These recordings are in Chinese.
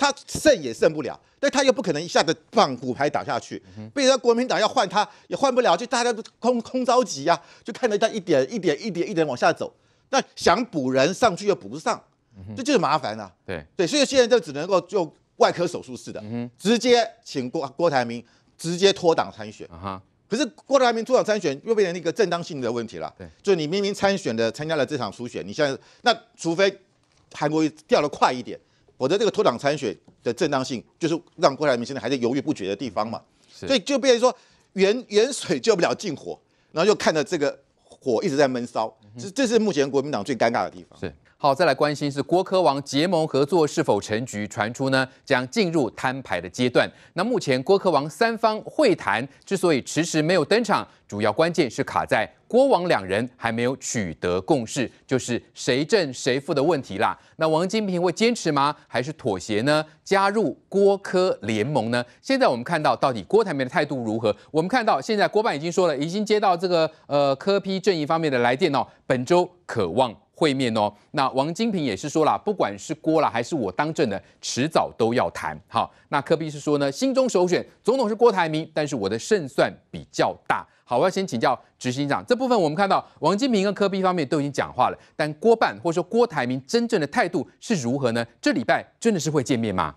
他胜也胜不了，但他又不可能一下子放骨牌打下去。不然国民党要换他也换不了，就大家都空空着急呀，就看着他一点一点一点一点往下走。那想补人上去又补不上，这就是麻烦了。对对，所以现在就只能够就外科手术式的，直接请郭郭台铭直接脱党参选。可是郭台铭脱党参选又变成一个正当性的问题了。对，就你明明参选的，参加了这场初选，你现在那除非韩国瑜掉得快一点。我的这个脱党参选的正当性，就是让郭台铭现在还在犹豫不决的地方嘛，所以就变成说远 远水救不了近火，然后又看着这个火一直在闷烧，这这是目前国民党最尴尬的地方。好，再来关心是郭科王结盟合作是否成局？传出呢，将进入摊牌的阶段。那目前郭科王三方会谈之所以迟迟没有登场，主要关键是卡在郭王两人还没有取得共识，就是谁胜谁负的问题啦。那王金平会坚持吗？还是妥协呢？加入郭科联盟呢？现在我们看到到底郭台铭的态度如何？我们看到现在郭办已经说了，已经接到这个呃科批正义方面的来电哦，本周渴望。会面哦，那王金平也是说了，不管是郭了还是我当政的，迟早都要谈。好，那柯碧是说呢，心中首选总统是郭台铭，但是我的胜算比较大。好，我要先请教执行长这部分，我们看到王金平跟柯碧方面都已经讲话了，但郭办或者说郭台铭真正的态度是如何呢？这礼拜真的是会见面吗？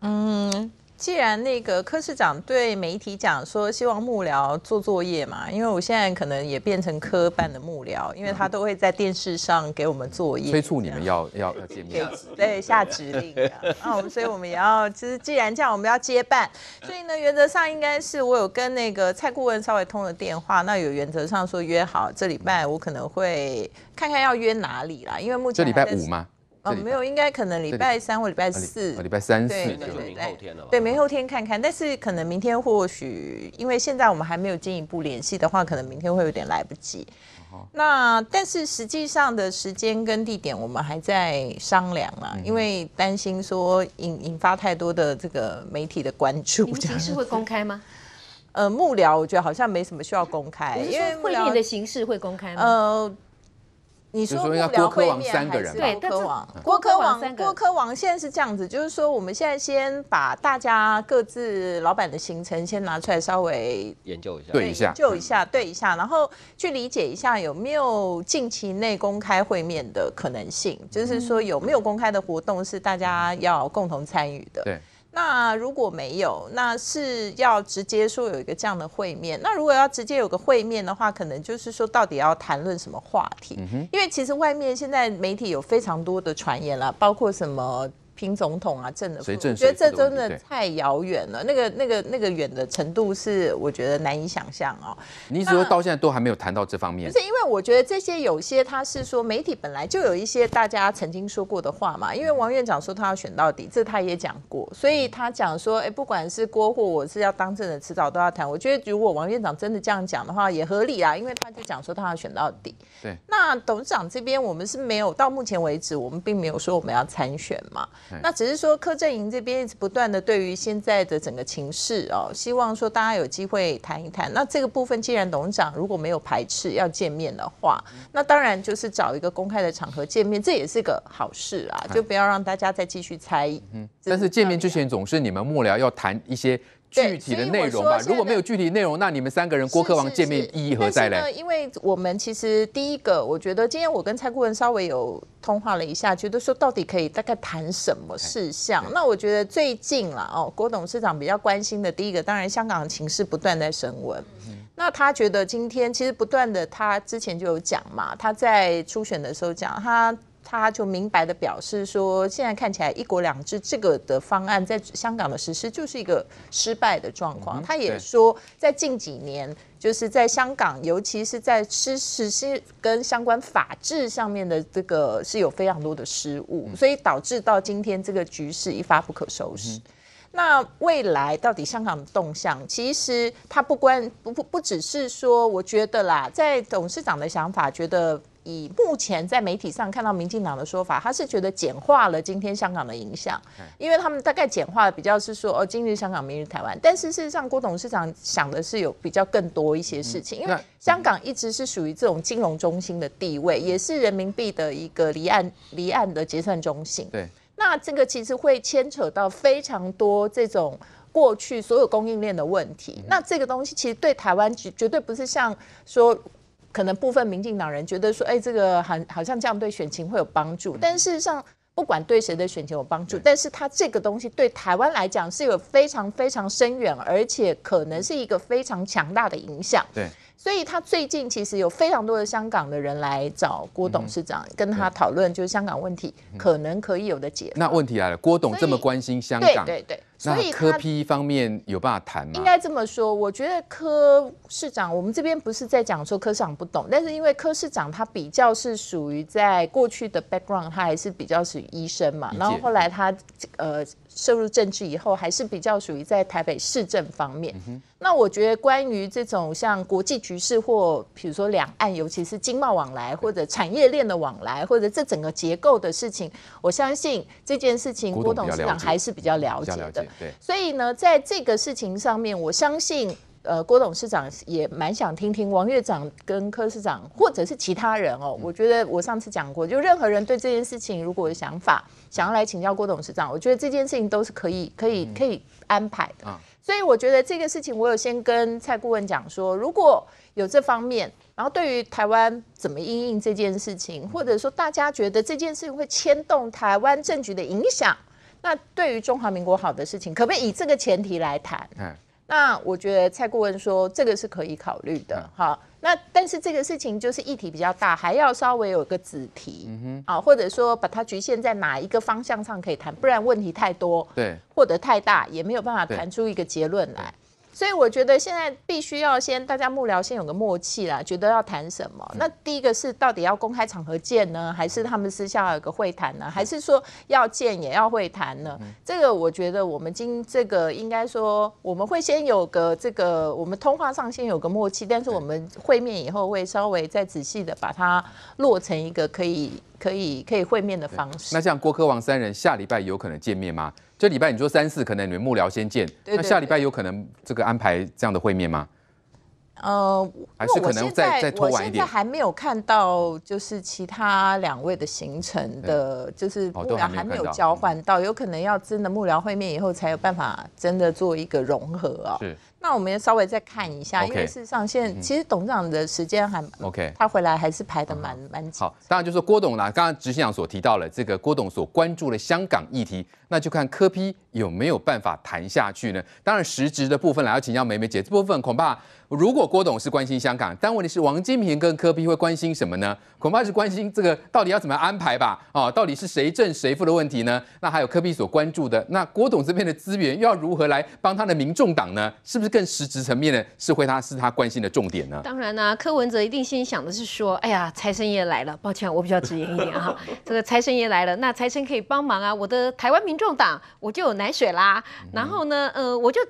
嗯。既然那个柯市长对媒体讲说，希望幕僚做作业嘛，因为我现在可能也变成科办的幕僚，因为他都会在电视上给我们作业，催促你们要要要见面，对，下指令。那我们所以我们也要，就是既然这样，我们要接办。所以呢，原则上应该是我有跟那个蔡顾问稍微通了电话，那有原则上说约好这礼拜我可能会看看要约哪里啦，因为目前这礼拜五吗？哦，没有，应该可能礼拜三或礼拜四，礼拜三四，九明后天了吧？对，明后天看看，但是可能明天或许，因为现在我们还没有进一步联系的话，可能明天会有点来不及。那但是实际上的时间跟地点我们还在商量啊，因为担心说引引发太多的这个媒体的关注。形式会公开吗？呃，幕僚我觉得好像没什么需要公开，因为会面的形式会公开吗？呃。你说聊会面还是？对，郭科网、郭科网、郭科网现在是这样子，就是说，我们现在先把大家各自老板的行程先拿出来，稍微研究一下，对一下，就一下，对一下，然后去理解一下有没有近期内公开会面的可能性，就是说有没有公开的活动是大家要共同参与的。对。那如果没有，那是要直接说有一个这样的会面。那如果要直接有个会面的话，可能就是说到底要谈论什么话题？因为其实外面现在媒体有非常多的传言啦，包括什么。评总统啊，正的，我觉得这真的太遥远了。那个、那个、那个远的程度是，我觉得难以想象哦。你为什到现在都还没有谈到这方面？不是因为我觉得这些有些，他是说媒体本来就有一些大家曾经说过的话嘛。因为王院长说他要选到底，这他也讲过，所以他讲说，哎，不管是郭或我是要当政的，迟早都要谈。我觉得如果王院长真的这样讲的话，也合理啊，因为他就讲说他要选到底。对，那董事长这边，我们是没有到目前为止，我们并没有说我们要参选嘛。那只是说，柯震营这边一直不断的对于现在的整个情势哦，希望说大家有机会谈一谈。那这个部分，既然董事长如果没有排斥要见面的话，那当然就是找一个公开的场合见面，这也是个好事啊，就不要让大家再继续猜。嗯，但是见面之前总是你们幕僚要谈一些。具体的内容吧，如果没有具体内容，那你们三个人郭科王见面意义何在呢？因为我们其实第一个，我觉得今天我跟蔡顾文稍微有通话了一下，觉得说到底可以大概谈什么事项。那我觉得最近了哦，郭董事长比较关心的第一个，当然香港情势不断在升温，那他觉得今天其实不断的，他之前就有讲嘛，他在初选的时候讲他。他就明白的表示说，现在看起来一国两制这个的方案在香港的实施就是一个失败的状况。他也说，在近几年，就是在香港，尤其是在实实施跟相关法治上面的这个是有非常多的失误，所以导致到今天这个局势一发不可收拾。那未来到底香港的动向，其实它不关不不不只是说，我觉得啦，在董事长的想法，觉得。以目前在媒体上看到民进党的说法，他是觉得简化了今天香港的影响，因为他们大概简化的比较是说，哦，今日香港，明日台湾。但是事实上，郭董事长想的是有比较更多一些事情，因为香港一直是属于这种金融中心的地位，也是人民币的一个离岸离岸的结算中心。对，那这个其实会牵扯到非常多这种过去所有供应链的问题。那这个东西其实对台湾绝绝对不是像说。可能部分民进党人觉得说，哎，这个好好像这样对选情会有帮助，但事实上，不管对谁的选情有帮助，但是他这个东西对台湾来讲是有非常非常深远，而且可能是一个非常强大的影响。对，所以他最近其实有非常多的香港的人来找郭董事长跟他讨论，就是香港问题可能可以有的解。那问题来了，郭董这么关心香港？对对对。那科批方面有办法谈吗？应该这么说，我觉得柯市长我们这边不是在讲说柯市长不懂，但是因为柯市长他比较是属于在过去的 background，他还是比较属于医生嘛，然后后来他呃涉入政治以后，还是比较属于在台北市政方面。那我觉得关于这种像国际局势或比如说两岸，尤其是经贸往来或者产业链的往来或者这整个结构的事情，我相信这件事情郭董事长还是比较了解的。对，所以呢，在这个事情上面，我相信，呃，郭董事长也蛮想听听王院长跟柯市长，或者是其他人哦。我觉得我上次讲过，就任何人对这件事情如果有想法，想要来请教郭董事长，我觉得这件事情都是可以、可以、可以安排的。所以我觉得这个事情，我有先跟蔡顾问讲说，如果有这方面，然后对于台湾怎么应应这件事情，或者说大家觉得这件事情会牵动台湾政局的影响。那对于中华民国好的事情，可不可以以这个前提来谈？嗯，那我觉得蔡顾文说这个是可以考虑的。好，那但是这个事情就是议题比较大，还要稍微有个子题，嗯哼，啊，或者说把它局限在哪一个方向上可以谈，不然问题太多，对，或得太大也没有办法谈出一个结论来。所以我觉得现在必须要先大家幕僚先有个默契啦，觉得要谈什么？那第一个是到底要公开场合见呢，还是他们私下有个会谈呢？还是说要见也要会谈呢？这个我觉得我们今这个应该说我们会先有个这个我们通话上先有个默契，但是我们会面以后会稍微再仔细的把它落成一个可以可以可以会面的方式。那像郭科王三人下礼拜有可能见面吗？这礼拜你说三四，可能你们幕僚先见，那下礼拜有可能这个安排这样的会面吗？呃，还是可能再再拖晚一点？还没有看到，就是其他两位的行程的，就是幕僚还没有交换到，有可能要真的幕僚会面以后，才有办法真的做一个融合啊。是。那我们稍微再看一下，因为事实上现在其实董事长的时间还 OK，他回来还是排得蛮蛮紧。好，当然就是郭董啦。刚刚执行长所提到了这个郭董所关注的香港议题，那就看柯 P 有没有办法谈下去呢？当然实质的部分来要请教梅梅姐。这部分恐怕如果郭董是关心香港，但问题是王金平跟柯 P 会关心什么呢？恐怕是关心这个到底要怎么安排吧？哦，到底是谁正谁负的问题呢？那还有柯 P 所关注的，那郭董这边的资源又要如何来帮他的民众党呢？是不是？更实质层面的是会他是他关心的重点呢？当然呢，柯文哲一定心想的是说，哎呀，财神爷来了，抱歉，我比较直言一点哈，这个财神爷来了，那财神可以帮忙啊，我的台湾民众党我就有奶水啦，然后呢，呃，我就。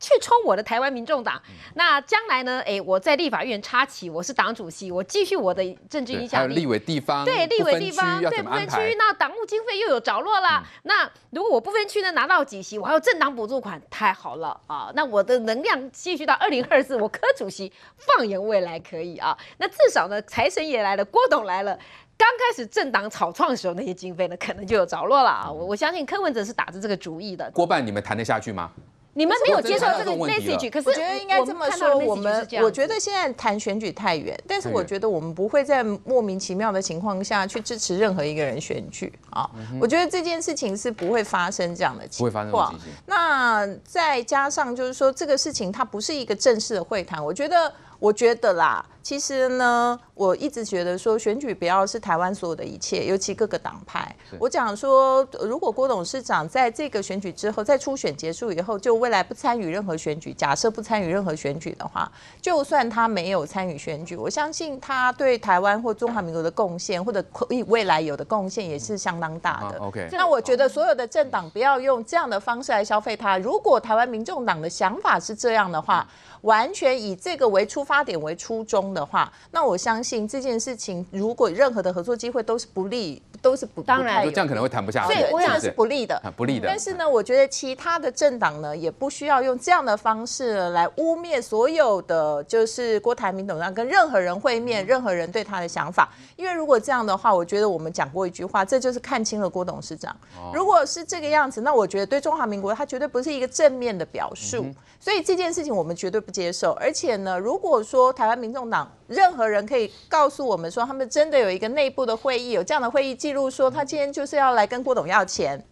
去冲我的台湾民众党，那将来呢？哎，我在立法院插旗，我是党主席，我继续我的政治影响力。还有立委地方。对，立委地方，对不分区，那党务经费又有着落了。那如果我不分区呢，拿到几席，我还有政党补助款，太好了啊！那我的能量继续到二零二四，我柯主席放眼未来可以啊。那至少呢，财神也来了，郭董来了。刚开始政党草创的时候那些经费呢可能就有着落了啊。我我相信柯文哲是打着这个主意的。郭办，你们谈得下去吗？你们没有接受这个 message，可是我觉得应该这么说。我们我觉得现在谈选举太远，但是我觉得我们不会在莫名其妙的情况下去支持任何一个人选举啊。我觉得这件事情是不会发生这样的情况。那再加上就是说，这个事情它不是一个正式的会谈，我觉得。我觉得啦，其实呢，我一直觉得说选举不要是台湾所有的一切，尤其各个党派。我讲说，如果郭董事长在这个选举之后，在初选结束以后，就未来不参与任何选举，假设不参与任何选举的话，就算他没有参与选举，我相信他对台湾或中华民族的贡献，或者可以未来有的贡献也是相当大的。OK，那我觉得所有的政党不要用这样的方式来消费他。如果台湾民众党的想法是这样的话。完全以这个为出发点为初衷的话，那我相信这件事情如果任何的合作机会都是不利，都是不当然这样可能会谈不下，所以这样是不利的，不利的。但是呢，我觉得其他的政党呢也不需要用这样的方式来污蔑所有的，就是郭台铭董事长跟任何人会面，任何人对他的想法。因为如果这样的话，我觉得我们讲过一句话，这就是看清了郭董事长。如果是这个样子，那我觉得对中华民国他绝对不是一个正面的表述。所以这件事情我们绝对不。接受，而且呢，如果说台湾民众党任何人可以告诉我们说，他们真的有一个内部的会议，有这样的会议记录，说他今天就是要来跟郭董要钱，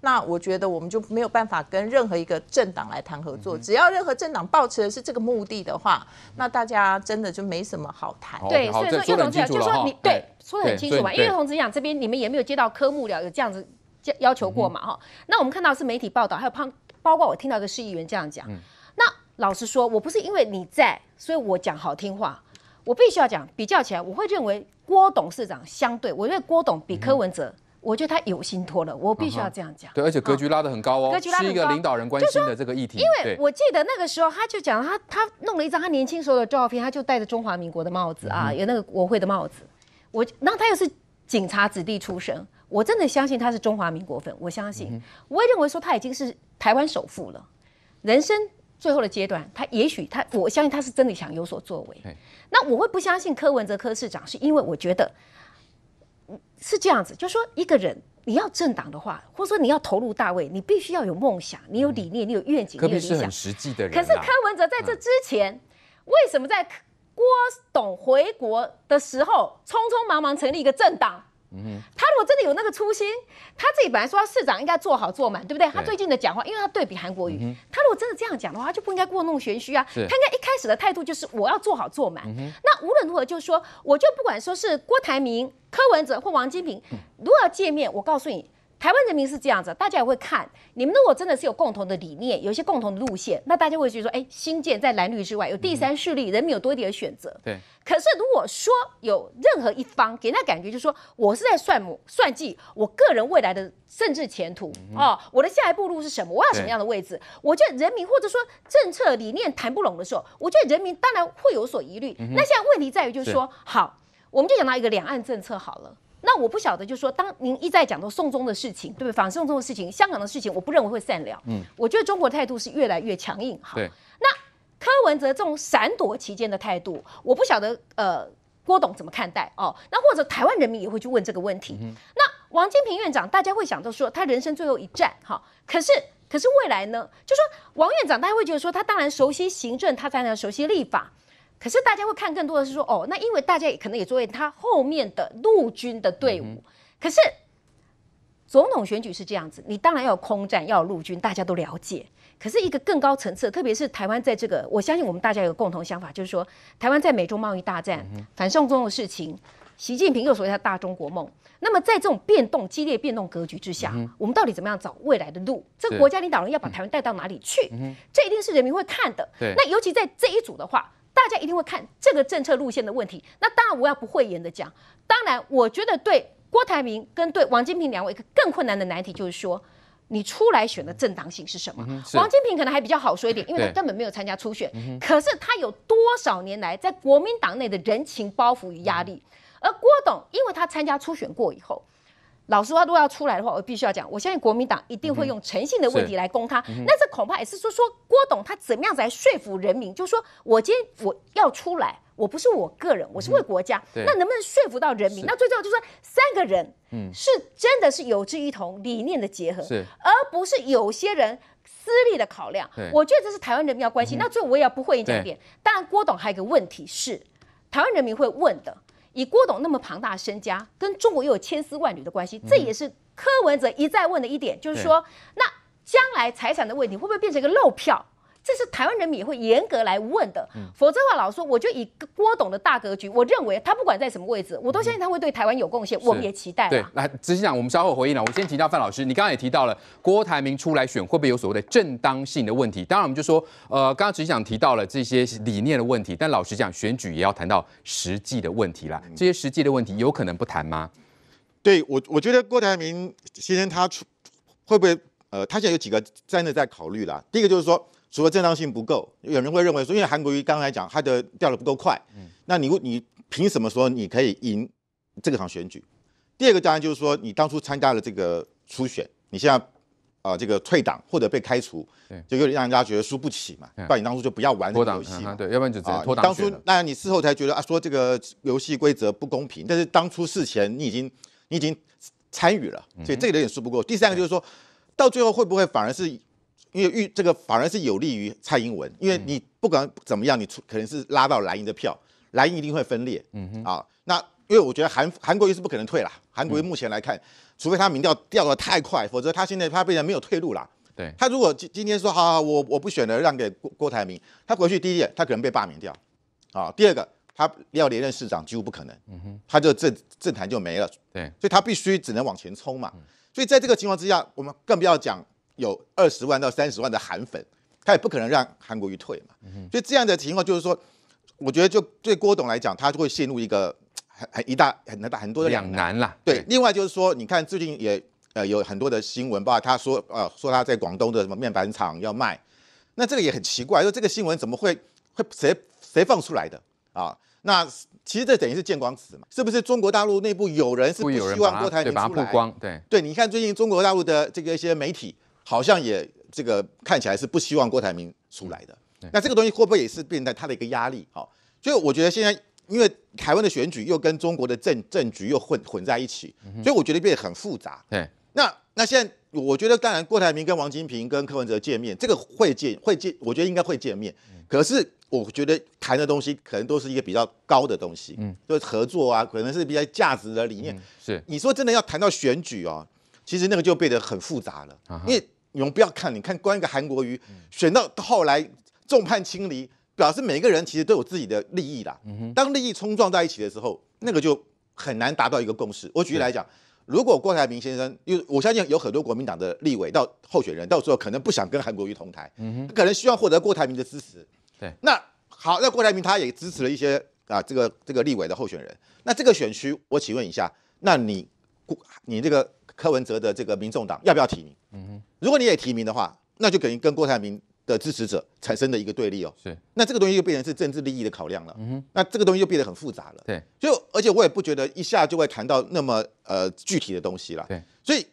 那我觉得我们就没有办法跟任何一个政党来谈合作。只要任何政党抱持的是这个目的的话，那大家真的就没什么好谈。对，所以说叶同，就说你对说的很清楚嘛。因为叶同志讲这边，你们也没有接到科幕了有这样子要求过嘛？哈，那我们看到是媒体报道，还有胖，包括我听到一个市议员这样讲。老实说，我不是因为你在，所以我讲好听话。我必须要讲，比较起来，我会认为郭董事长相对，我觉得郭董比柯文哲，我觉得他有心托了。我必须要这样讲。对，而且格局拉的很高哦，是一个领导人关心的这个议题。因为我记得那个时候，他就讲他他弄了一张他年轻时候的照片，他就戴着中华民国的帽子啊，有那个国会的帽子。我，然后他又是警察子弟出身，我真的相信他是中华民国粉。我相信，我也认为说他已经是台湾首富了，人生。最后的阶段，他也许他，我相信他是真的想有所作为。那我会不相信柯文哲柯市长，是因为我觉得是这样子，就说一个人你要政党的话，或者说你要投入大位，你必须要有梦想，你有理念，你有愿景。你文哲是很实际的人。可是柯文哲在这之前，为什么在郭董回国的时候，匆匆忙忙成立一个政党？嗯，他如果真的有那个初心，他自己本来说他市长应该做好做满，对不对？他最近的讲话，因为他对比韩国语，他如果真的这样讲的话，就不应该过弄玄虚啊。他应该一开始的态度就是我要做好做满。那无论如何，就是说我就不管说是郭台铭、柯文哲或王金平，如果见面，我告诉你。台湾人民是这样子，大家也会看。你们如果真的是有共同的理念，有一些共同的路线，那大家会觉得说：哎，新建在蓝绿之外有第三势力，人民有多一点选择。对。可是如果说有任何一方给那感觉，就是说我是在算算计，我个人未来的政治前途哦，我的下一步路是什么？我要什么样的位置？我觉得人民或者说政策理念谈不拢的时候，我觉得人民当然会有所疑虑。那现在问题在于，就是说，好，我们就讲到一个两岸政策好了。那我不晓得，就是说当您一再讲到送中的事情，对不对？反送中的事情，香港的事情，我不认为会善了。嗯，我觉得中国态度是越来越强硬。哈，那柯文哲这种闪躲其间的态度，我不晓得呃郭董怎么看待哦。那或者台湾人民也会去问这个问题。那王金平院长，大家会想到说他人生最后一战，哈。可是可是未来呢？就说王院长，大家会觉得说他当然熟悉行政，他才能熟悉立法。可是大家会看更多的是说，哦，那因为大家也可能也作为他后面的陆军的队伍。可是总统选举是这样子，你当然要空战，要陆军，大家都了解。可是一个更高层次，特别是台湾在这个，我相信我们大家有共同想法，就是说台湾在美中贸易大战、反送中的事情，习近平又所谓他大中国梦。那么在这种变动、激烈变动格局之下，我们到底怎么样找未来的路？这个国家领导人要把台湾带到哪里去？这一定是人民会看的。那尤其在这一组的话。大家一定会看这个政策路线的问题。那当然，我要不讳言的讲，当然，我觉得对郭台铭跟对王金平两位更困难的难题，就是说，你出来选的正当性是什么？王金平可能还比较好说一点，因为他根本没有参加初选。可是他有多少年来在国民党内的人情包袱与压力？而郭董，因为他参加初选过以后。老实话，如果要出来的话，我必须要讲。我相信国民党一定会用诚信的问题来攻他。那这恐怕也是说说郭董他怎么样子来说服人民，就是说我今天我要出来，我不是我个人，我是为国家。那能不能说服到人民？那最重要就是说三个人，是真的是有志一同理念的结合，而不是有些人私利的考量。我觉得这是台湾人民要关心。那最后我也要补充一点，当然郭董还有一个问题是，台湾人民会问的。以郭董那么庞大的身家，跟中国又有千丝万缕的关系，这也是柯文哲一再问的一点，就是说，那将来财产的问题会不会变成一个漏票？这是台湾人民也会严格来问的，否则的话，老实说，我就以郭董的大格局，我认为他不管在什么位置，我都相信他会对台湾有贡献，我们也期待。对，来，执行长，我们稍后回应了。我先提到范老师，你刚刚也提到了郭台铭出来选会不会有所谓的正当性的问题？当然，我们就说，呃，刚刚执行长提到了这些理念的问题，但老实讲，选举也要谈到实际的问题啦。这些实际的问题有可能不谈吗？对我，我觉得郭台铭先生他出会不会？呃，他现在有几个真的在考虑啦。第一个就是说。除了正当性不够，有人会认为说，因为韩国瑜刚才讲他的掉的不够快，嗯，那你你凭什么说你可以赢这场选举？第二个当然就是说，你当初参加了这个初选，你现在啊这个退党或者被开除，就就点让人家觉得输不起嘛，不然你当初就不要玩这个游戏，对，要不然就直接脱党。当初，那你事后才觉得啊，说这个游戏规则不公平，但是当初事前你已经你已经参与了，所以这个点说不过。第三个就是说，到最后会不会反而是？因为遇这个反而是有利于蔡英文，因为你不管怎么样，你出可能是拉到蓝营的票，蓝营一定会分裂。嗯哼，啊，那因为我觉得韩韩国瑜是不可能退了。韩国瑜目前来看，除非他民调掉的太快，否则他现在他变成没有退路了。对，他如果今今天说好好，我我不选了，让给郭郭台铭，他回去第一点，他可能被罢免掉。啊，第二个，他要连任市长几乎不可能。嗯哼，他就政政坛就没了。对，所以他必须只能往前冲嘛。所以在这个情况之下，我们更不要讲。有二十万到三十万的韩粉，他也不可能让韩国瑜退嘛，所以这样的情况就是说，我觉得就对郭董来讲，他就会陷入一个很很一大很大很多的两难啦。对，另外就是说，你看最近也呃有很多的新闻，包括他说呃说他在广东的什么面板厂要卖，那这个也很奇怪，说这个新闻怎么会会谁谁放出来的啊？那其实这等于是见光死嘛，是不是中国大陆内部有人是不希望郭台铭出来，对，你看最近中国大陆的这个一些媒体。好像也这个看起来是不希望郭台铭出来的，那这个东西会不会也是变成他的一个压力？好，所以我觉得现在因为台湾的选举又跟中国的政政局又混混在一起，所以我觉得变得很复杂。对，那那现在我觉得，当然郭台铭跟王金平跟柯文哲见面，这个会见会见，我觉得应该会见面。可是我觉得谈的东西可能都是一个比较高的东西，嗯，就合作啊，可能是比较价值的理念。是，你说真的要谈到选举哦，其实那个就变得很复杂了，因为。你们不要看，你看关一个韩国瑜选到后来众叛亲离，表示每一个人其实都有自己的利益啦。当利益冲撞在一起的时候，那个就很难达到一个共识。我举例来讲，如果郭台铭先生，因为我相信有很多国民党的立委到候选人，到时候可能不想跟韩国瑜同台，可能希望获得郭台铭的支持。对，那好，那郭台铭他也支持了一些啊，这个这个立委的候选人。那这个选区，我请问一下，那你你这个？柯文哲的这个民众党要不要提名？嗯如果你也提名的话，那就等于跟郭台铭的支持者产生的一个对立哦。是，那这个东西就变成是政治利益的考量了。嗯哼，那这个东西就变得很复杂了。对，就而且我也不觉得一下就会谈到那么呃具体的东西了。对，所以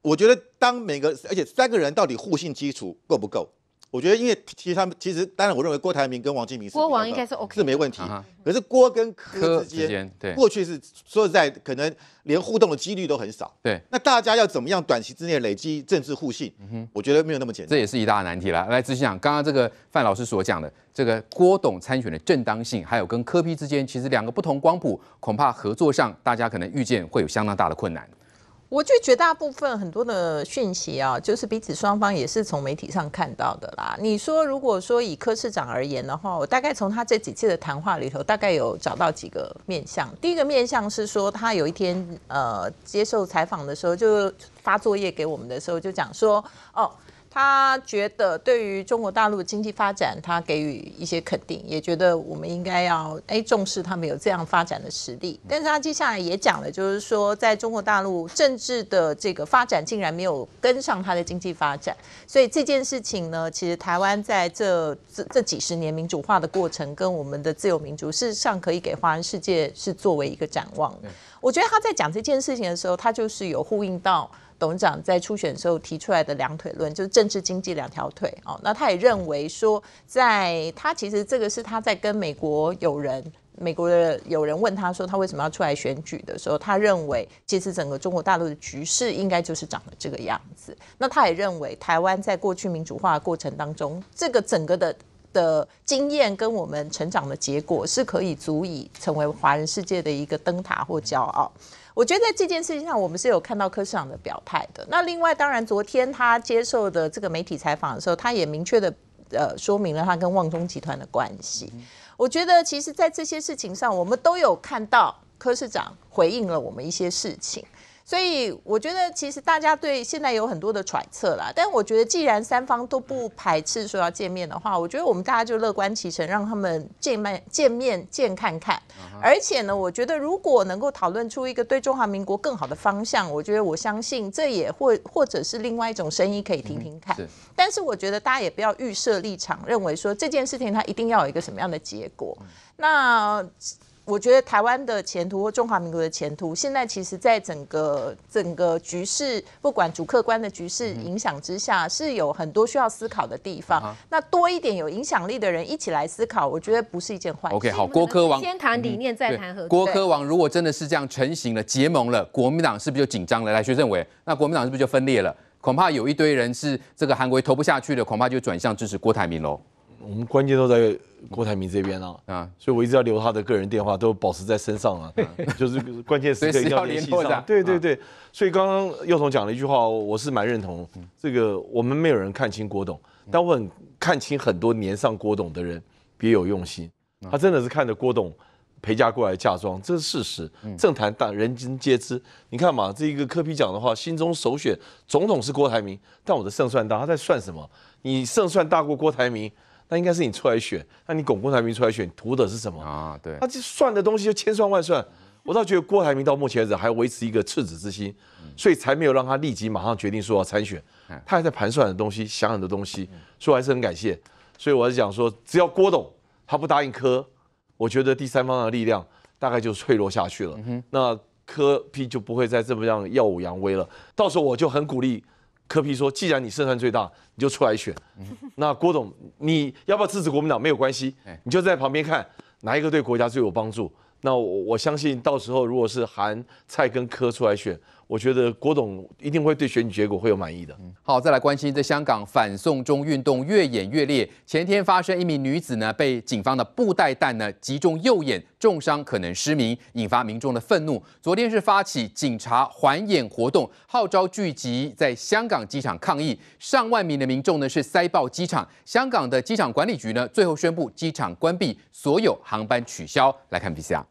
我觉得当每个而且三个人到底互信基础够不够？我觉得，因为其实他们其实当然，我认为郭台铭跟王金明是，郭王应该是 OK，是没问题。可是郭跟柯之间，对，过去是说实在，可能连互动的几率都很少。对，那大家要怎么样短期之内累积政治互信？嗯哼，我觉得没有那么简单。这也是一大难题了。来仔细讲，刚刚这个范老师所讲的这个郭董参选的正当性，还有跟柯批之间，其实两个不同光谱，恐怕合作上大家可能预见会有相当大的困难。我得绝大部分很多的讯息啊，就是彼此双方也是从媒体上看到的啦。你说，如果说以柯市长而言的话，我大概从他这几次的谈话里头，大概有找到几个面向。第一个面向是说，他有一天呃接受采访的时候，就发作业给我们的时候，就讲说哦。他觉得对于中国大陆的经济发展，他给予一些肯定，也觉得我们应该要哎重视他们有这样发展的实力。但是他接下来也讲了，就是说在中国大陆政治的这个发展竟然没有跟上他的经济发展，所以这件事情呢，其实台湾在这这这几十年民主化的过程，跟我们的自由民主事实上可以给华人世界是作为一个展望。我觉得他在讲这件事情的时候，他就是有呼应到。董事长在初选的时候提出来的“两腿论”，就是政治经济两条腿哦。那他也认为说，在他其实这个是他在跟美国有人，美国的有人问他说他为什么要出来选举的时候，他认为其实整个中国大陆的局势应该就是长得这个样子。那他也认为台湾在过去民主化的过程当中，这个整个的的经验跟我们成长的结果，是可以足以成为华人世界的一个灯塔或骄傲。我觉得在这件事情上，我们是有看到柯市长的表态的。那另外，当然昨天他接受的这个媒体采访的时候，他也明确的呃说明了他跟旺中集团的关系。我觉得其实，在这些事情上，我们都有看到柯市长回应了我们一些事情。所以我觉得，其实大家对现在有很多的揣测啦。但我觉得，既然三方都不排斥说要见面的话，我觉得我们大家就乐观其成，让他们见面见面见看看。而且呢，我觉得如果能够讨论出一个对中华民国更好的方向，我觉得我相信这也或或者是另外一种声音可以听听看。但是我觉得大家也不要预设立场，认为说这件事情它一定要有一个什么样的结果。那。我觉得台湾的前途或中华民族的前途，现在其实在整个整个局势，不管主客观的局势影响之下，是有很多需要思考的地方。那多一点有影响力的人一起来思考，我觉得不是一件坏事。OK，好，科先谈理念，再谈合作。国科王如果真的是这样成型了、结盟了，国民党是不是就紧张了？来学认为，那国民党是不是就分裂了？恐怕有一堆人是这个韩国投不下去了，恐怕就转向支持郭台铭喽。我们关键都在郭台铭这边啊，啊，所以我一直要留他的个人电话，都保持在身上啊，就是关键时刻要联系上。对对对，所以刚刚幼童讲了一句话，我是蛮认同，这个我们没有人看清郭董，但我很看清很多年上郭董的人别有用心。他真的是看着郭董陪嫁过来嫁妆，这是事实，政坛大人尽皆知。你看嘛，这一个柯比讲的话，心中首选总统是郭台铭，但我的胜算大，他在算什么？你胜算大过郭台铭。那应该是你出来选，那你巩固台民出来选，图的是什么啊？对，他这算的东西就千算万算，我倒觉得郭台铭到目前为止还维持一个赤子之心，所以才没有让他立即马上决定说要参选，他还在盘算的东西，想很多东西，所以还是很感谢。所以我是讲说，只要郭董他不答应柯，我觉得第三方的力量大概就脆弱下去了，那柯批就不会再这么样耀武扬威了。到时候我就很鼓励。柯皮说：“既然你胜算最大，你就出来选。那郭总，你要不要支持国民党没有关系，你就在旁边看哪一个对国家最有帮助。那我我相信，到时候如果是韩、蔡跟柯出来选。”我觉得郭董一定会对选举结果会有满意的。好，再来关心，在香港反送中运动越演越烈，前天发生一名女子呢被警方的布袋弹呢击中右眼，重伤可能失明，引发民众的愤怒。昨天是发起警察还眼活动，号召聚集在香港机场抗议，上万名的民众呢是塞爆机场。香港的机场管理局呢最后宣布机场关闭，所有航班取消。来看 B C R。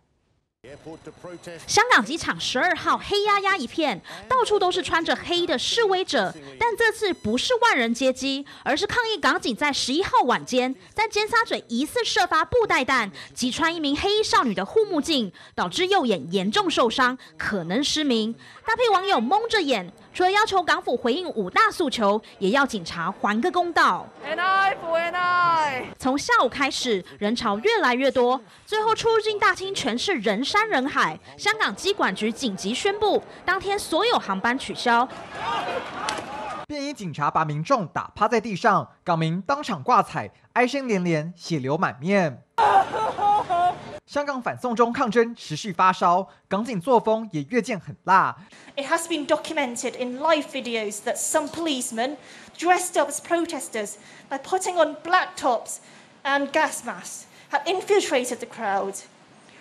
香港机场十二号黑压压一片，到处都是穿着黑的示威者。但这次不是万人接机，而是抗议港警在十一号晚间在尖沙咀疑似射发布袋弹，击穿一名黑衣少女的护目镜，导致右眼严重受伤，可能失明。搭配网友蒙着眼。除了要求港府回应五大诉求，也要警察还个公道。从下午开始，人潮越来越多，最后出入境大厅全是人山人海。香港机管局紧急宣布，当天所有航班取消。便衣警察把民众打趴在地上，港民当场挂彩，哀声连连，血流满面。香港反送中抗争持续发烧，港警作风也越见狠辣。It has been documented in live videos that some policemen dressed up as protesters by putting on black tops and gas masks have infiltrated the crowd.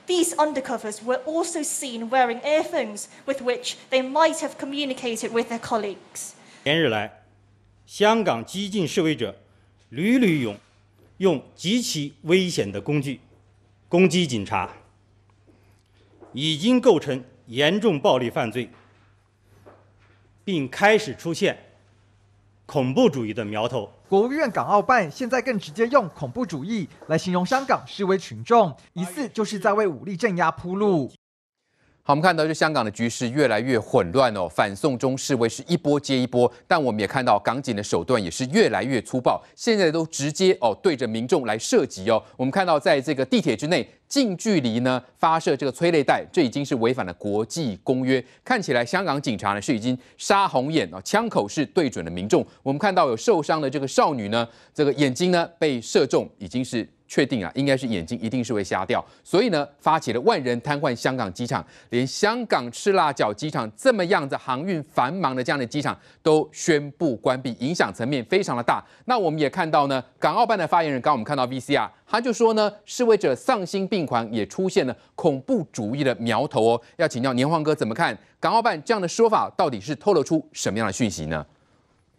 These undercover s were also seen wearing earphones with which they might have communicated with their colleagues. 连日来，香港激进示威者屡屡用用极其危险的工具。攻击警察已经构成严重暴力犯罪，并开始出现恐怖主义的苗头。国务院港澳办现在更直接用恐怖主义来形容香港示威群众，疑似就是在为武力镇压铺路。好，我们看到就香港的局势越来越混乱哦，反送中示威是一波接一波，但我们也看到港警的手段也是越来越粗暴，现在都直接哦对着民众来射击哦。我们看到在这个地铁之内。近距离呢发射这个催泪弹，这已经是违反了国际公约。看起来香港警察呢是已经杀红眼啊，枪口是对准了民众。我们看到有受伤的这个少女呢，这个眼睛呢被射中，已经是确定啊，应该是眼睛一定是会瞎掉。所以呢，发起了万人瘫痪香港机场，连香港赤辣角机场这么样子航运繁忙的这样的机场都宣布关闭，影响层面非常的大。那我们也看到呢，港澳办的发言人，刚刚我们看到 VCR。他就说呢，示威者丧心病狂，也出现了恐怖主义的苗头哦。要请教年晃哥怎么看港澳办这样的说法，到底是透露出什么样的讯息呢？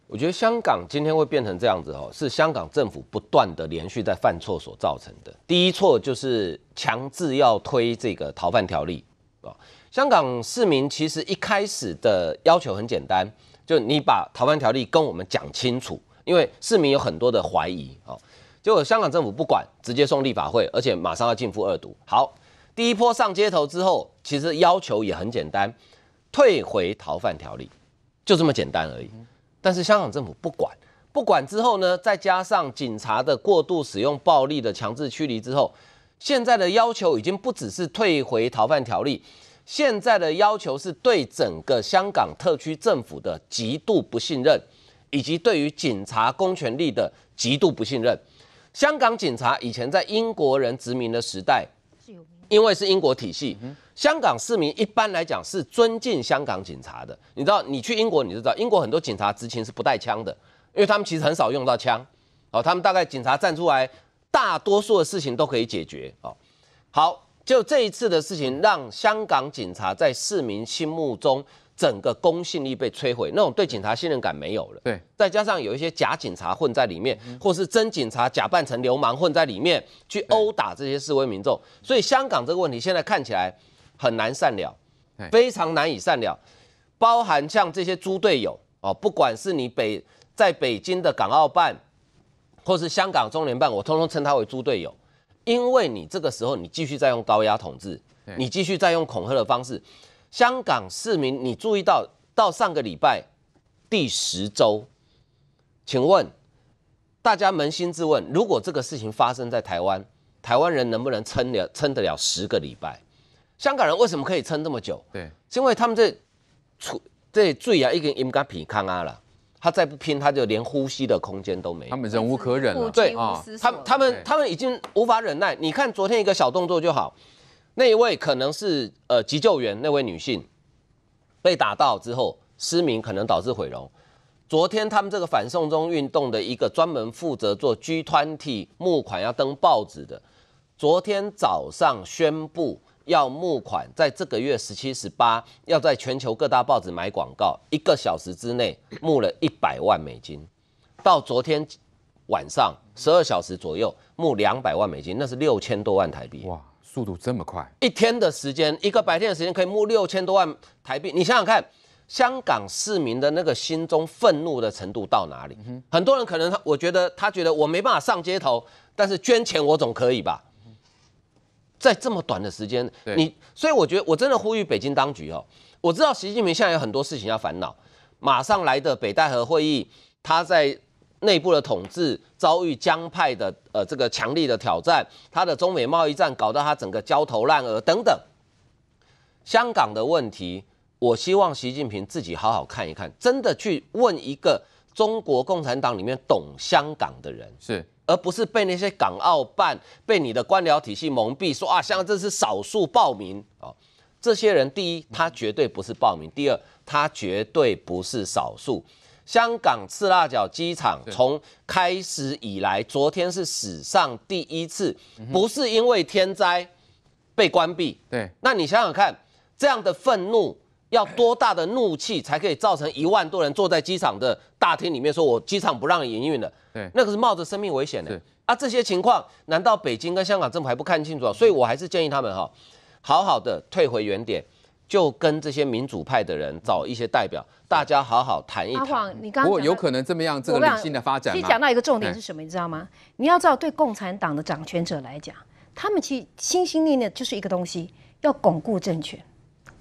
我觉得香港今天会变成这样子哦，是香港政府不断的连续在犯错所造成的。第一错就是强制要推这个逃犯条例啊。香港市民其实一开始的要求很简单，就你把逃犯条例跟我们讲清楚，因为市民有很多的怀疑哦。果香港政府不管，直接送立法会，而且马上要禁服二毒。好，第一波上街头之后，其实要求也很简单，退回逃犯条例，就这么简单而已。但是香港政府不管，不管之后呢，再加上警察的过度使用暴力的强制驱离之后，现在的要求已经不只是退回逃犯条例，现在的要求是对整个香港特区政府的极度不信任，以及对于警察公权力的极度不信任。香港警察以前在英国人殖民的时代，因为是英国体系，香港市民一般来讲是尊敬香港警察的。你知道，你去英国你就知道，英国很多警察执勤是不带枪的，因为他们其实很少用到枪。哦，他们大概警察站出来，大多数的事情都可以解决。哦，好，就这一次的事情，让香港警察在市民心目中。整个公信力被摧毁，那种对警察信任感没有了。对，再加上有一些假警察混在里面，或是真警察假扮成流氓混在里面去殴打这些示威民众，所以香港这个问题现在看起来很难善了，非常难以善了。包含像这些猪队友哦，不管是你北在北京的港澳办，或是香港中联办，我通通称他为猪队友，因为你这个时候你继续在用高压统治，你继续在用恐吓的方式。香港市民，你注意到到上个礼拜第十周？请问大家扪心自问，如果这个事情发生在台湾，台湾人能不能撑了撑得了十个礼拜？香港人为什么可以撑这么久？对，是因为他们这出这罪啊一根应该皮抗啊了，他再不拼，他就连呼吸的空间都没有。他们忍无可忍了，对啊，他他们他们已经无法忍耐。你看昨天一个小动作就好。那一位可能是呃急救员，那位女性被打到之后失明，可能导致毁容。昨天他们这个反送中运动的一个专门负责做 G 团体募款要登报纸的，昨天早上宣布要募款，在这个月十七、十八要在全球各大报纸买广告，一个小时之内募了一百万美金，到昨天晚上十二小时左右募两百万美金，那是六千多万台币。哇！速度这么快，一天的时间，一个白天的时间可以募六千多万台币。你想想看，香港市民的那个心中愤怒的程度到哪里？很多人可能他，我觉得他觉得我没办法上街头，但是捐钱我总可以吧？在这么短的时间，你，所以我觉得我真的呼吁北京当局哦。我知道习近平现在有很多事情要烦恼，马上来的北戴河会议，他在。内部的统治遭遇江派的呃这个强力的挑战，他的中美贸易战搞到他整个焦头烂额等等。香港的问题，我希望习近平自己好好看一看，真的去问一个中国共产党里面懂香港的人，是而不是被那些港澳办、被你的官僚体系蒙蔽，说啊，香港这是少数暴民啊。这些人第一，他绝对不是暴民；第二，他绝对不是少数。香港赤腊角机场从开始以来，昨天是史上第一次，不是因为天灾被关闭。对，那你想想看，这样的愤怒要多大的怒气才可以造成一万多人坐在机场的大厅里面，说我机场不让营运了？对，那个是冒着生命危险的。啊，这些情况难道北京跟香港政府还不看清楚？所以我还是建议他们哈，好好的退回原点。就跟这些民主派的人找一些代表，大家好好谈一谈。不过有可能这么样，这个理性的发展，实讲到一个重点是什么，你知道吗？你要知道，对共产党的掌权者来讲，他们其实心心念念就是一个东西，要巩固政权，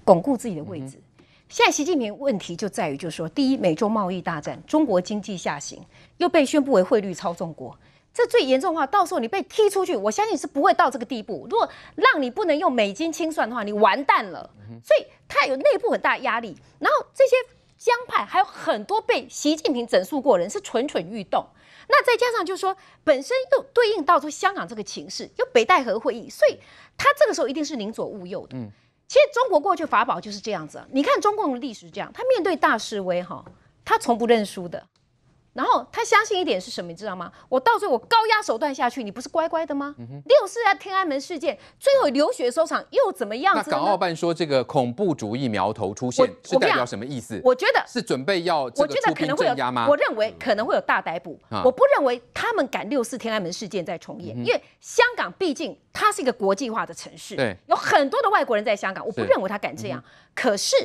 巩固自己的位置。现在习近平问题就在于，就是说，第一，美中贸易大战，中国经济下行，又被宣布为汇率操纵国。这最严重的话，到时候你被踢出去，我相信是不会到这个地步。如果让你不能用美金清算的话，你完蛋了。所以他有内部很大压力，然后这些江派还有很多被习近平整肃过人，是蠢蠢欲动。那再加上就是说，本身又对应到出香港这个情势，有北戴河会议，所以他这个时候一定是宁左勿右的。嗯，其实中国过去法宝就是这样子，你看中共历史是这样，他面对大示威哈，他从不认输的。然后他相信一点是什么，你知道吗？我到最后高压手段下去，你不是乖乖的吗？六四啊，天安门事件最后流血收场，又怎么样？那港澳办说这个恐怖主义苗头出现，是代表什么意思？我觉得是准备要我觉得可能会有压吗？我认为可能会有大逮捕。我不认为他们敢六四天安门事件再重演，因为香港毕竟它是一个国际化的城市，对，有很多的外国人在香港，我不认为他敢这样。可是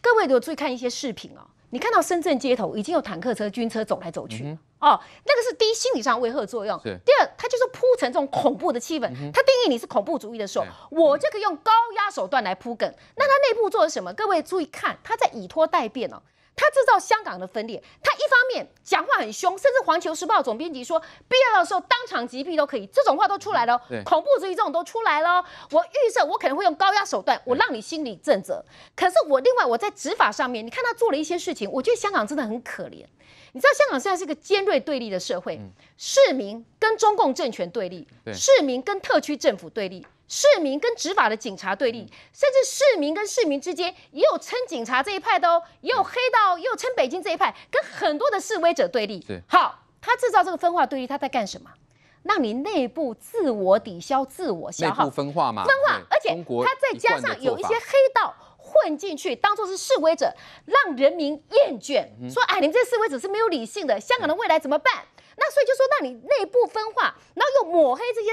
各位有注意看一些视频哦。你看到深圳街头已经有坦克车、军车走来走去哦，那个是第一心理上威吓作用；第二，它就是铺成这种恐怖的气氛。它定义你是恐怖主义的时候，我就可以用高压手段来铺梗。那它内部做了什么？各位注意看，它在以拖代变哦。他制造香港的分裂，他一方面讲话很凶，甚至《环球时报》总编辑说，必要的时候当场击毙都可以，这种话都出来了，恐怖主义这种都出来了。我预设我可能会用高压手段，我让你心里震慑。可是我另外我在执法上面，你看他做了一些事情，我觉得香港真的很可怜。你知道香港现在是一个尖锐对立的社会，市民跟中共政权对立，市民跟特区政府对立。市民跟执法的警察对立，甚至市民跟市民之间也有称警察这一派的哦，也有黑道又称北京这一派，跟很多的示威者对立。好，他制造这个分化对立，他在干什么？让你内部自我抵消、自我消耗、分化嘛？分化，而且他再加上有一些黑道混进去，当做是示威者，让人民厌倦，说哎，你这示威者是没有理性的，香港的未来怎么办？那所以就说让你内部分化，然后又抹。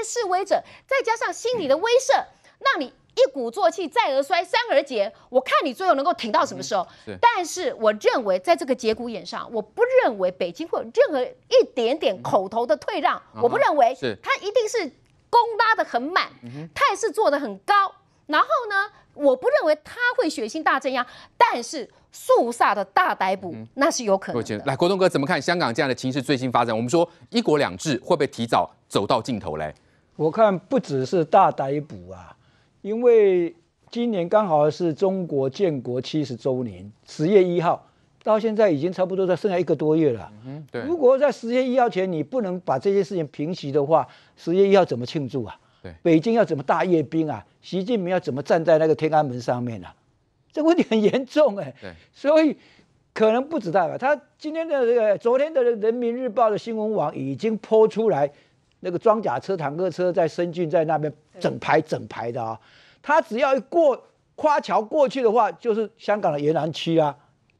示威者再加上心理的威慑，让你一鼓作气，再而衰，三而竭。我看你最后能够挺到什么时候？但是我认为，在这个节骨眼上，我不认为北京会有任何一点点口头的退让。我不认为，他一定是攻拉的很满，态势做的很高。然后呢，我不认为他会血腥大镇压，但是肃杀的大逮捕那是有可能。来，国栋哥怎么看香港这样的情势最新发展？我们说一国两制会不会提早走到尽头嘞？我看不只是大逮捕啊，因为今年刚好是中国建国七十周年，十月一号到现在已经差不多在剩下一个多月了。嗯，对。如果在十月一号前你不能把这些事情平息的话，十月一号怎么庆祝啊？对，北京要怎么大阅兵啊？习近平要怎么站在那个天安门上面呢？这问题很严重哎。对，所以可能不止大吧。他今天的这个昨天的人民日报的新闻网已经抛出来。那个装甲车、坦克车在深圳，在那边整排整排的啊，他只要一过跨桥过去的话，就是香港的沿南区啦，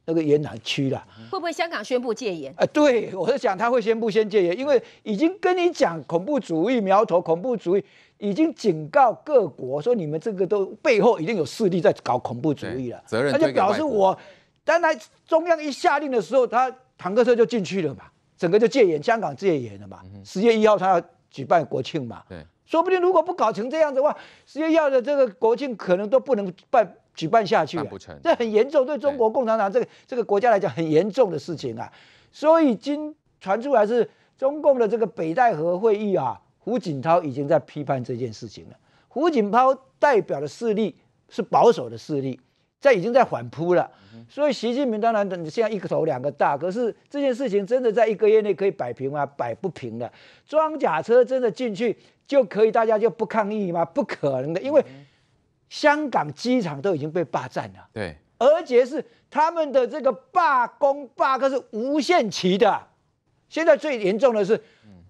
那个沿南区啦，会不会香港宣布戒严啊？对，我是想他会宣布先戒严，因为已经跟你讲恐怖主义苗头，恐怖主义已经警告各国说你们这个都背后一定有势力在搞恐怖主义了，他就表示我，当然中央一下令的时候，他坦克车就进去了嘛。整个就戒严，香港戒严了嘛？十月一号他要举办国庆嘛？对，说不定如果不搞成这样子的话，十月一号的这个国庆可能都不能办，举办下去。办不成，这很严重，对中国共产党这个这个国家来讲很严重的事情啊。所以今传出来是中共的这个北戴河会议啊，胡锦涛已经在批判这件事情了。胡锦涛代表的势力是保守的势力。在已经在反扑了，所以习近平当然等你现在一个头两个大，可是这件事情真的在一个月内可以摆平吗？摆不平的，装甲车真的进去就可以大家就不抗议吗？不可能的，因为香港机场都已经被霸占了，对，而且是他们的这个罢工罢课是无限期的，现在最严重的是，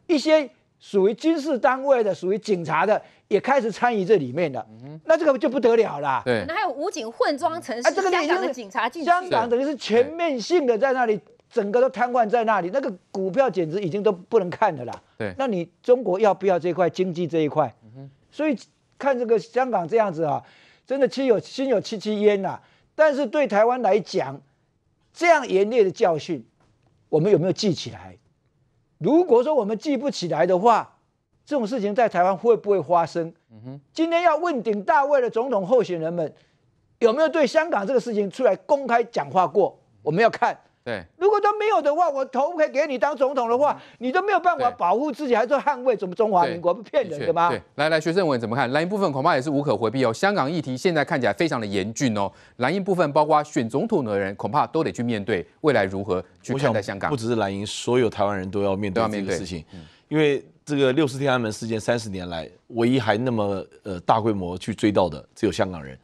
一些。属于军事单位的，属于警察的，也开始参与这里面的，那这个就不得了了。对，那还有武警混装成香港的警察进去，香港等于是全面性的在那里，整个都瘫痪在那里，那个股票简直已经都不能看的啦。对，那你中国要不要这块经济这一块？所以看这个香港这样子啊，真的七有心有戚戚焉呐。但是对台湾来讲，这样严厉的教训，我们有没有记起来？如果说我们记不起来的话，这种事情在台湾会不会发生？嗯哼，今天要问鼎大位的总统候选人们有没有对香港这个事情出来公开讲话过？我们要看。如果都没有的话，我投不以给你当总统的话，你都没有办法保护自己，还是捍卫怎么中华民国？不骗人的吗？对，来来，学生文怎么看？蓝营部分恐怕也是无可回避哦。香港议题现在看起来非常的严峻哦。蓝营部分包括选总统的人，恐怕都得去面对未来如何去看待香港，不只是蓝营，所有台湾人都要面对这个事情。因为这个六四天安门事件三十年来，唯一还那么呃大规模去追悼的只有香港人。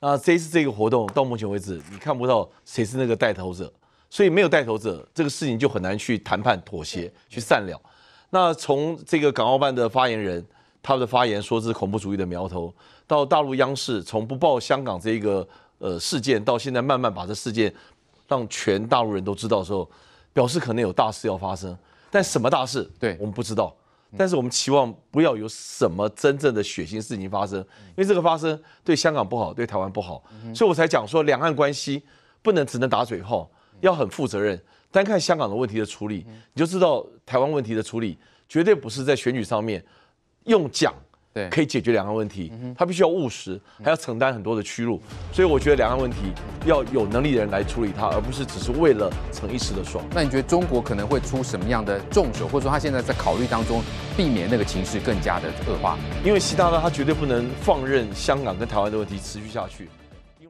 那这次这个活动到目前为止，你看不到谁是那个带头者。所以没有带头者，这个事情就很难去谈判、妥协、去善了。那从这个港澳办的发言人他们的发言说是恐怖主义的苗头，到大陆央视从不报香港这一个呃事件，到现在慢慢把这事件让全大陆人都知道的时候，表示可能有大事要发生。但什么大事？对我们不知道。但是我们期望不要有什么真正的血腥事情发生，因为这个发生对香港不好，对台湾不好。所以我才讲说，两岸关系不能只能打嘴炮，要很负责任，单看香港的问题的处理，你就知道台湾问题的处理绝对不是在选举上面用讲对可以解决两岸问题，他必须要务实，还要承担很多的屈辱。所以我觉得两岸问题要有能力的人来处理它，而不是只是为了逞一时的爽。那你觉得中国可能会出什么样的重手，或者说他现在在考虑当中，避免那个情势更加的恶化？因为习大大他绝对不能放任香港跟台湾的问题持续下去。